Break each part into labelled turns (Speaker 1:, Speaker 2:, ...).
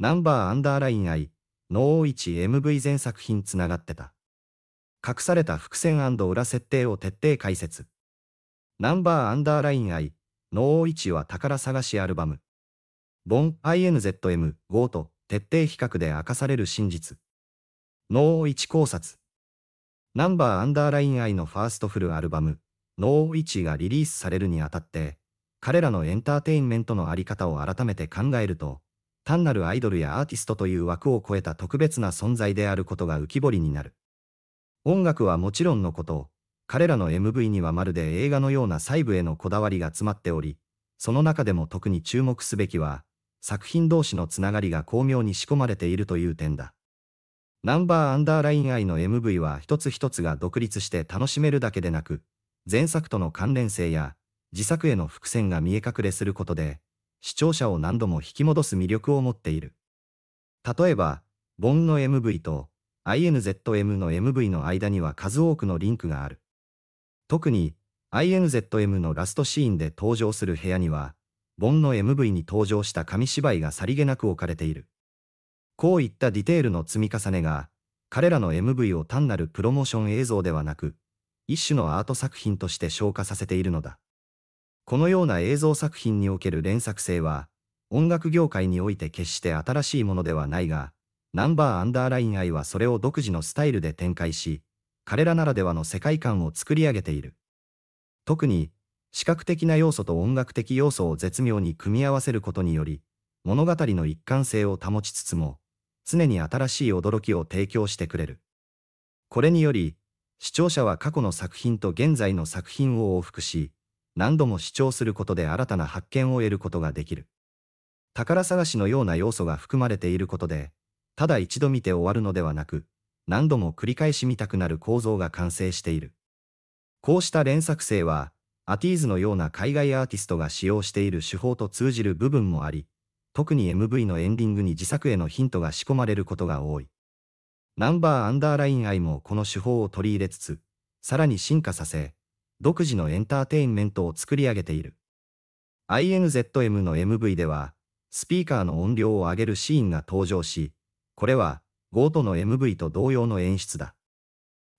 Speaker 1: ナンバーアンダーライン I ー O1MV 全作品つながってた。隠された伏線裏設定を徹底解説。ナンバーアンダーライン I ー O1 は宝探しアルバム。本 i n z m GO と徹底比較で明かされる真実。イ1考察。ナンバーアンダーライン I のファーストフルアルバム、イ1がリリースされるにあたって、彼らのエンターテインメントのあり方を改めて考えると、単なるアイドルやアーティストという枠を超えた特別な存在であることが浮き彫りになる。音楽はもちろんのこと彼らの MV にはまるで映画のような細部へのこだわりが詰まっており、その中でも特に注目すべきは、作品同士のつながりが巧妙に仕込まれているという点だ。ナンバーアンダーライン愛の MV は一つ一つが独立して楽しめるだけでなく、前作との関連性や自作への伏線が見え隠れすることで、視聴者を何度も引き戻す魅力を持っている。例えば、ボンの MV と INZM の MV の間には数多くのリンクがある。特に、INZM のラストシーンで登場する部屋には、ボンの MV に登場した紙芝居がさりげなく置かれている。こういったディテールの積み重ねが、彼らの MV を単なるプロモーション映像ではなく、一種のアート作品として昇華させているのだ。このような映像作品における連作性は、音楽業界において決して新しいものではないが、ナンバーアンダーライン愛はそれを独自のスタイルで展開し、彼らならではの世界観を作り上げている。特に、視覚的な要素と音楽的要素を絶妙に組み合わせることにより、物語の一貫性を保ちつつも、常に新しい驚きを提供してくれる。これにより、視聴者は過去の作品と現在の作品を往復し、何度も視聴することで新たな発見を得ることができる。宝探しのような要素が含まれていることで、ただ一度見て終わるのではなく、何度も繰り返し見たくなる構造が完成している。こうした連作性は、アティーズのような海外アーティストが使用している手法と通じる部分もあり、特に MV のエンディングに自作へのヒントが仕込まれることが多い。ナンバーアンダーライン愛もこの手法を取り入れつつ、さらに進化させ、独自のエンターテインメントを作り上げている。INZM の MV では、スピーカーの音量を上げるシーンが登場し、これは、ゴートの MV と同様の演出だ。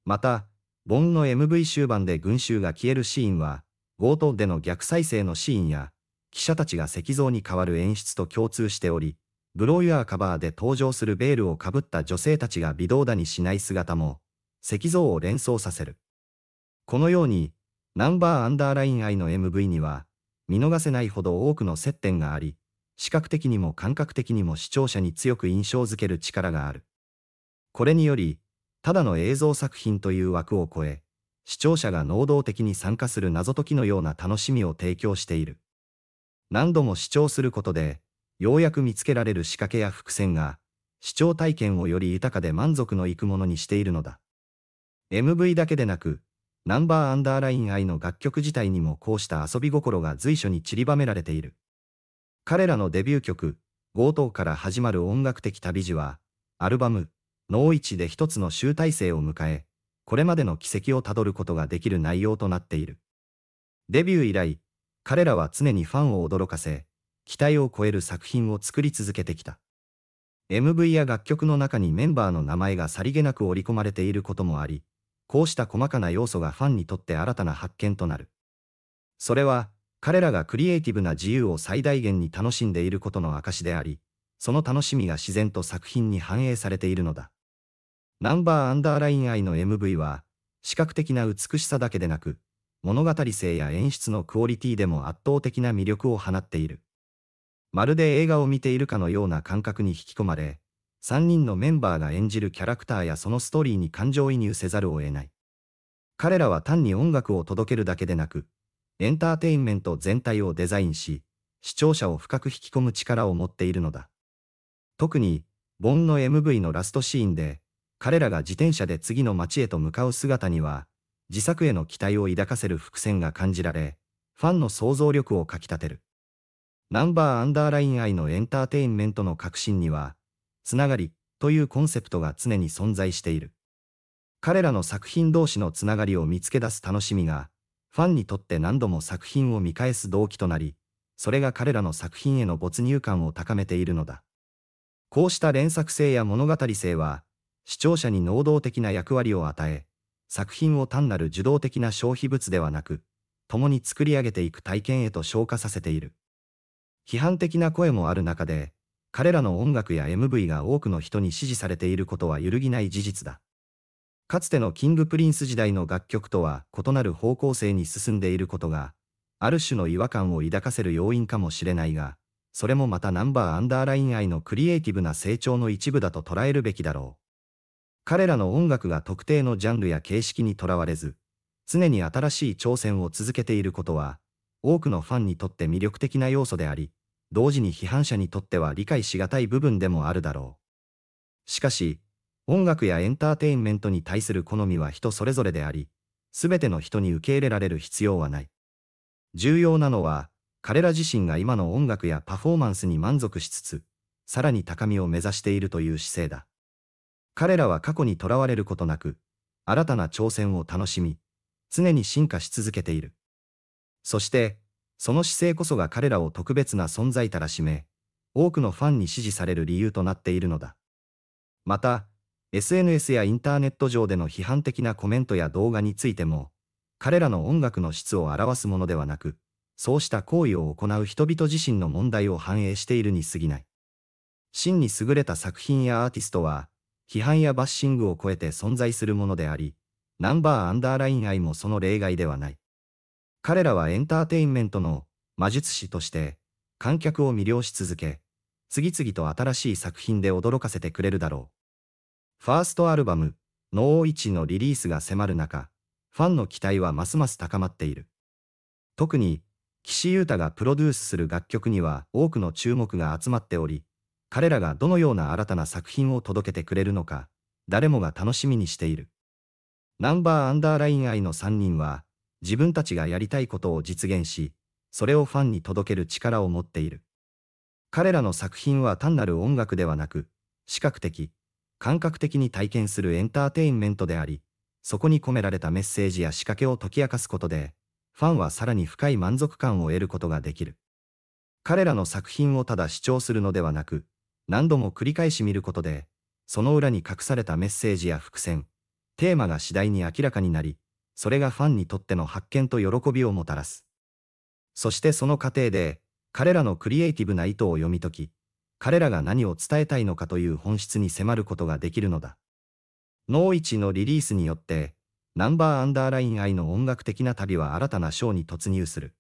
Speaker 1: また、ボンの MV 終盤で群衆が消えるシーンは、ゴートでの逆再生のシーンや、記者たちが石像に変わる演出と共通しており、ブローユアーカバーで登場するベールをかぶった女性たちが微動だにしない姿も、石像を連想させる。このように、ナンバーアンダーライン i の MV には、見逃せないほど多くの接点があり、視覚的にも感覚的にも視聴者に強く印象づける力がある。これにより、ただの映像作品という枠を超え、視聴者が能動的に参加する謎解きのような楽しみを提供している。何度も視聴することで、ようやく見つけられる仕掛けや伏線が、視聴体験をより豊かで満足のいくものにしているのだ。MV だけでなく、ナンバーアンダーライン I の楽曲自体にもこうした遊び心が随所に散りばめられている。彼らのデビュー曲、強盗から始まる音楽的旅路は、アルバム、ノーイチで一つの集大成を迎え、これまでの軌跡をたどることができる内容となっている。デビュー以来、彼らは常にファンを驚かせ、期待を超える作品を作り続けてきた。MV や楽曲の中にメンバーの名前がさりげなく織り込まれていることもあり、こうした細かな要素がファンにとって新たな発見となる。それは、彼らがクリエイティブな自由を最大限に楽しんでいることの証であり、その楽しみが自然と作品に反映されているのだ。ナンバーアンダーライン愛の MV は、視覚的な美しさだけでなく、物語性や演出のクオリティでも圧倒的な魅力を放っている。まるで映画を見ているかのような感覚に引き込まれ、3人のメンバーが演じるキャラクターやそのストーリーに感情移入せざるを得ない。彼らは単に音楽を届けるだけでなく、エンターテインメント全体をデザインし、視聴者を深く引き込む力を持っているのだ。特に、ボンの MV のラストシーンで、彼らが自転車で次の街へと向かう姿には、自作への期待を抱かせる伏線が感じられ、ファンの想像力をかきたてる。ナンバーアンダーライン愛のエンターテインメントの革新には、つながり、というコンセプトが常に存在している。彼らの作品同士のつながりを見つけ出す楽しみが、ファンにとって何度も作品を見返す動機となり、それが彼らの作品への没入感を高めているのだ。こうした連作性や物語性は、視聴者に能動的な役割を与え、作品を単なる受動的な消費物ではなく、共に作り上げていく体験へと昇華させている。批判的な声もある中で、彼らの音楽や MV が多くの人に支持されていることは揺るぎない事実だ。かつてのキング・プリンス時代の楽曲とは異なる方向性に進んでいることが、ある種の違和感を抱かせる要因かもしれないが、それもまたナンバーアンダーライン愛のクリエイティブな成長の一部だと捉えるべきだろう。彼らの音楽が特定のジャンルや形式にとらわれず、常に新しい挑戦を続けていることは、多くのファンにとって魅力的な要素であり、同時に批判者にとっては理解しがたい部分でもあるだろう。しかし、音楽やエンターテインメントに対する好みは人それぞれであり、すべての人に受け入れられる必要はない。重要なのは、彼ら自身が今の音楽やパフォーマンスに満足しつつ、さらに高みを目指しているという姿勢だ。彼らは過去にとらわれることなく、新たな挑戦を楽しみ、常に進化し続けている。そして、その姿勢こそが彼らを特別な存在たらしめ、多くのファンに支持される理由となっているのだ。また、SNS やインターネット上での批判的なコメントや動画についても、彼らの音楽の質を表すものではなく、そうした行為を行う人々自身の問題を反映しているに過ぎない。真に優れた作品やアーティストは、批判やバッシングを超えて存在するものであり、ナンバーアンダーライン愛もその例外ではない。彼らはエンターテインメントの魔術師として観客を魅了し続け、次々と新しい作品で驚かせてくれるだろう。ファーストアルバム、ノーイチのリリースが迫る中、ファンの期待はますます高まっている。特に、岸優太がプロデュースする楽曲には多くの注目が集まっており、彼らがどのような新たな作品を届けてくれるのか、誰もが楽しみにしている。ナンバーアンダーライン愛の3人は、自分たちがやりたいことを実現し、それをファンに届ける力を持っている。彼らの作品は単なる音楽ではなく、視覚的、感覚的に体験するエンターテインメントであり、そこに込められたメッセージや仕掛けを解き明かすことで、ファンはさらに深い満足感を得ることができる。彼らの作品をただ視聴するのではなく、何度も繰り返し見ることで、その裏に隠されたメッセージや伏線、テーマが次第に明らかになり、それがファンにとっての発見と喜びをもたらす。そしてその過程で、彼らのクリエイティブな意図を読み解き、彼らが何を伝えたいのかという本質に迫ることができるのだ。ノーイチのリリースによって、ナンバーアンダーライン愛の音楽的な旅は新たな章に突入する。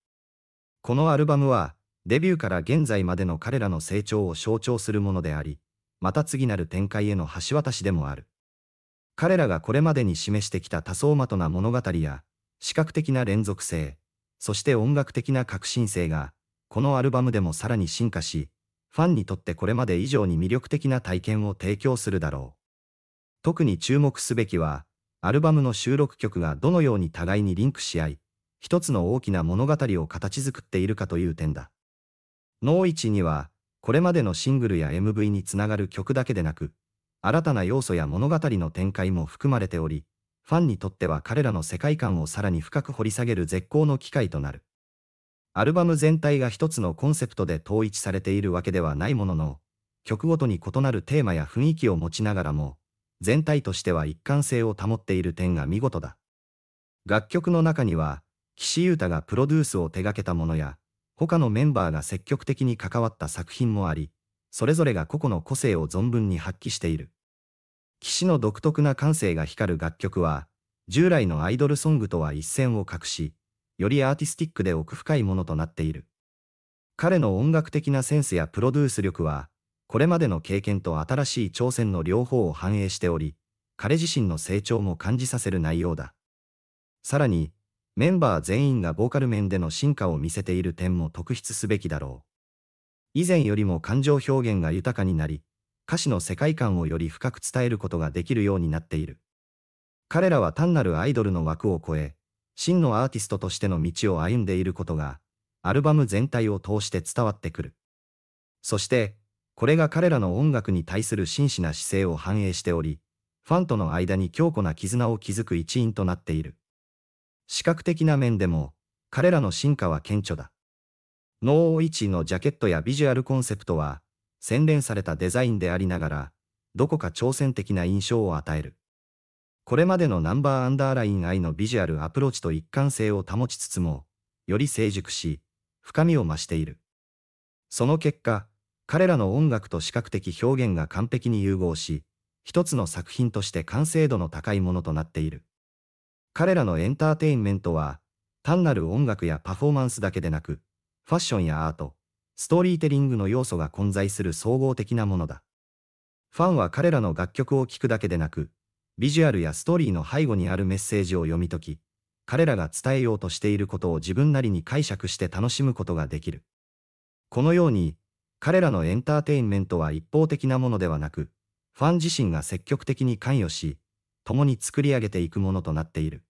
Speaker 1: このアルバムは、デビューから現在までの彼らの成長を象徴するものであり、また次なる展開への橋渡しでもある。彼らがこれまでに示してきた多層的な物語や、視覚的な連続性、そして音楽的な革新性が、このアルバムでもさらに進化し、ファンにとってこれまで以上に魅力的な体験を提供するだろう。特に注目すべきは、アルバムの収録曲がどのように互いにリンクし合い、一つの大きな物語を形作っているかという点だ。脳ーには、これまでのシングルや MV につながる曲だけでなく、新たな要素や物語の展開も含まれており、ファンにとっては彼らの世界観をさらに深く掘り下げる絶好の機会となる。アルバム全体が一つのコンセプトで統一されているわけではないものの、曲ごとに異なるテーマや雰囲気を持ちながらも、全体としては一貫性を保っている点が見事だ。楽曲の中には、岸優太がプロデュースを手掛けたものや、他のメンバーが積極的に関わった作品もあり、それぞれが個々の個性を存分に発揮している。士の独特な感性が光る楽曲は、従来のアイドルソングとは一線を画し、よりアーティスティックで奥深いものとなっている。彼の音楽的なセンスやプロデュース力は、これまでの経験と新しい挑戦の両方を反映しており、彼自身の成長も感じさせる内容だ。さらに、メンバー全員がボーカル面での進化を見せている点も特筆すべきだろう。以前よりも感情表現が豊かになり、歌詞の世界観をより深く伝えることができるようになっている。彼らは単なるアイドルの枠を超え、真のアーティストとしての道を歩んでいることが、アルバム全体を通して伝わってくる。そして、これが彼らの音楽に対する真摯な姿勢を反映しており、ファンとの間に強固な絆を築く一因となっている。視覚的な面でも、彼らの進化は顕著だ。ノーイチのジャケットやビジュアルコンセプトは、洗練されたデザインでありながら、どこか挑戦的な印象を与える。これまでのナンバーアンダーライン愛のビジュアルアプローチと一貫性を保ちつつも、より成熟し、深みを増している。その結果、彼らの音楽と視覚的表現が完璧に融合し、一つの作品として完成度の高いものとなっている。彼らのエンターテインメントは、単なる音楽やパフォーマンスだけでなく、ファッションやアート、ストーリーテリングの要素が混在する総合的なものだ。ファンは彼らの楽曲を聴くだけでなく、ビジュアルやストーリーの背後にあるメッセージを読み解き、彼らが伝えようとしていることを自分なりに解釈して楽しむことができる。このように、彼らのエンターテインメントは一方的なものではなく、ファン自身が積極的に関与し、共に作り上げていくものとなっている。